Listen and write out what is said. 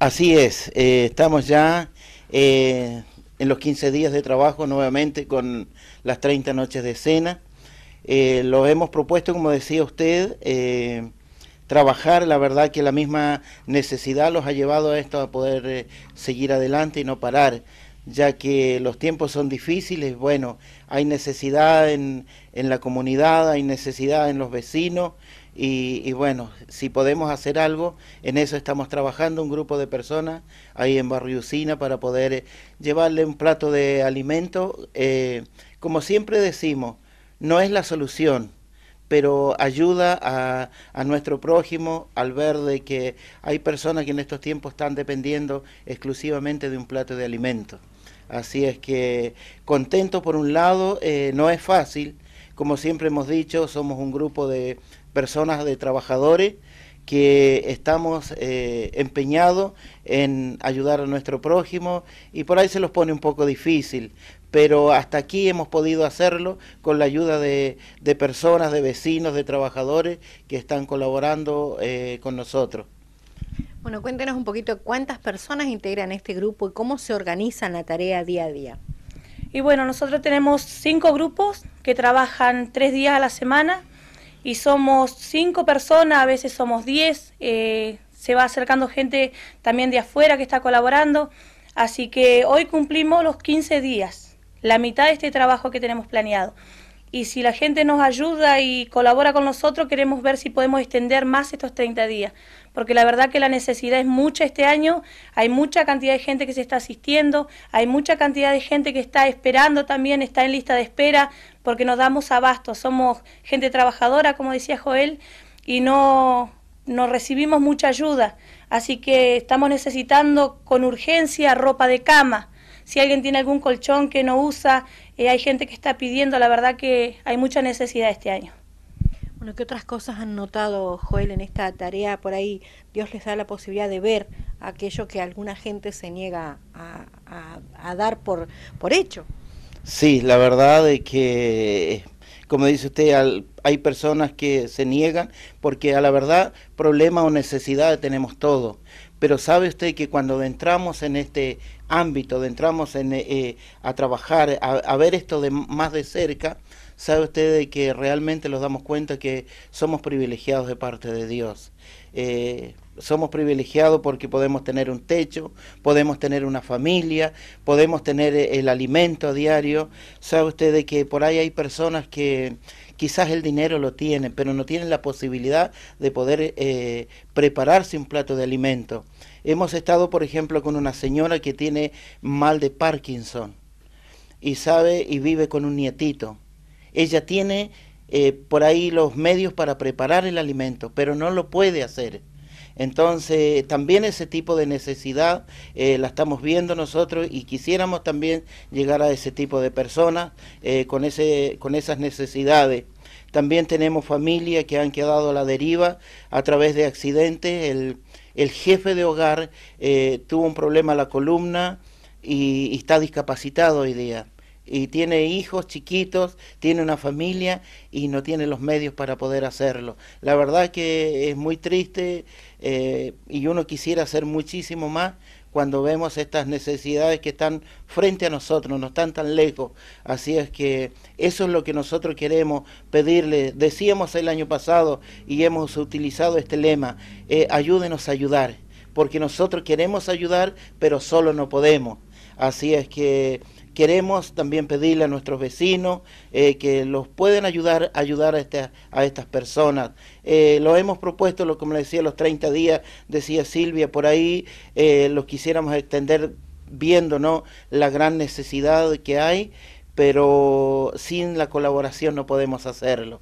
Así es, eh, estamos ya eh, en los 15 días de trabajo nuevamente con las 30 noches de cena. Eh, lo hemos propuesto, como decía usted, trabajar, la verdad que la misma necesidad los ha llevado a esto, a poder seguir adelante y no parar, ya que los tiempos son difíciles, bueno, hay necesidad en la comunidad, hay necesidad en los vecinos, y, bueno, si podemos hacer algo, en eso estamos trabajando un grupo de personas ahí en Barrio Usina para poder eh, llevarle un plato de alimento. Eh, como siempre decimos, no es la solución, pero ayuda a, nuestro prójimo al ver de que hay personas que en estos tiempos están dependiendo exclusivamente de un plato de alimento. Así es que contento por un lado, eh, no es fácil, como siempre hemos dicho, somos un grupo de personas, de trabajadores que estamos eh, empeñados en ayudar a nuestro prójimo y por ahí se los pone un poco difícil, pero hasta aquí hemos podido hacerlo con la ayuda de, personas, de vecinos, de trabajadores que están colaborando eh, con nosotros. Bueno, cuéntenos un poquito cuántas personas integran este grupo y cómo se organizan la tarea día a día. Y bueno, nosotros tenemos cinco grupos que trabajan tres días a la semana y somos cinco personas, a veces somos diez, eh, se va acercando gente también de afuera que está colaborando, así que hoy cumplimos los 15 días, la mitad de este trabajo que tenemos planeado. Y si la gente nos ayuda y colabora con nosotros, queremos ver si podemos extender más estos 30 días, porque la verdad que la necesidad es mucha este año, hay mucha cantidad de gente que se está asistiendo, hay mucha cantidad de gente que está esperando también, está en lista de espera, porque nos damos abasto, somos gente trabajadora, como decía Joel, y no, no recibimos mucha ayuda. Así que estamos necesitando con urgencia ropa de cama. Si alguien tiene algún colchón que no usa, eh, hay gente que está pidiendo, la verdad que hay mucha necesidad este año. Bueno, ¿qué otras cosas han notado, Joel, en esta tarea? Por ahí Dios les da la posibilidad de ver aquello que alguna gente se niega a, dar por, por hecho. Sí, la verdad es que, como dice usted, al, hay personas que se niegan porque a la verdad problema o necesidad tenemos todos. Pero sabe usted que cuando entramos en este ámbito, entramos en, eh, eh, a trabajar, a, ver esto de más de cerca, sabe usted de que realmente nos damos cuenta que somos privilegiados de parte de Dios. Eh, somos privilegiados porque podemos tener un techo, podemos tener una familia, podemos tener el alimento a diario. Sabe usted de que por ahí hay personas que, quizás el dinero lo tienen, pero no tienen la posibilidad de poder eh, prepararse un plato de alimento. Hemos estado, por ejemplo, con una señora que tiene mal de Parkinson y sabe y vive con un nietito. Ella tiene eh, por ahí los medios para preparar el alimento, pero no lo puede hacer. Entonces, también ese tipo de necesidad eh, la estamos viendo nosotros y quisiéramos también llegar a ese tipo de personas eh, con, esas necesidades. También tenemos familias que han quedado a la deriva a través de accidentes. El, jefe de hogar eh, tuvo un problema en la columna y está discapacitado hoy día y tiene hijos chiquitos, tiene una familia y no tiene los medios para poder hacerlo. La verdad que es muy triste eh, y uno quisiera hacer muchísimo más cuando vemos estas necesidades que están frente a nosotros, no están tan lejos. Así es que eso es lo que nosotros queremos pedirle. Decíamos el año pasado y hemos utilizado este lema, eh, ayúdenos a ayudar, porque nosotros queremos ayudar, pero solo no podemos. Así es que Queremos también pedirle a nuestros vecinos eh, que los pueden ayudar, a, ayudar este, a estas personas. Eh, lo hemos propuesto, lo, como le decía, los 30 días, decía Silvia, por ahí eh, los quisiéramos extender viendo la gran necesidad que hay, pero sin la colaboración no podemos hacerlo.